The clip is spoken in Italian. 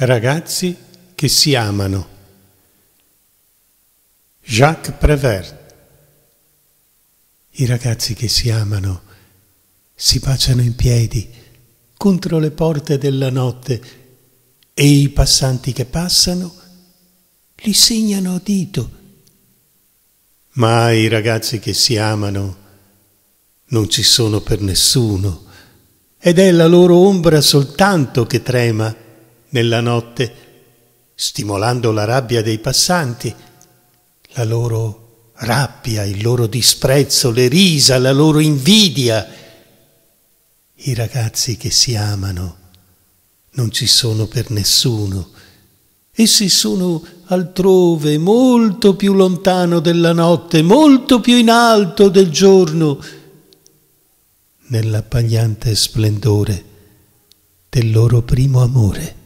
Ragazzi che si amano. Jacques Prévert. I ragazzi che si amano si baciano in piedi contro le porte della notte e i passanti che passano li segnano a dito. Ma i ragazzi che si amano non ci sono per nessuno ed è la loro ombra soltanto che trema nella notte, stimolando la rabbia dei passanti, la loro rabbia, il loro disprezzo, le risa, la loro invidia. I ragazzi che si amano non ci sono per nessuno. Essi sono altrove, molto più lontano della notte, molto più in alto del giorno, nell'abbagliante splendore del loro primo amore.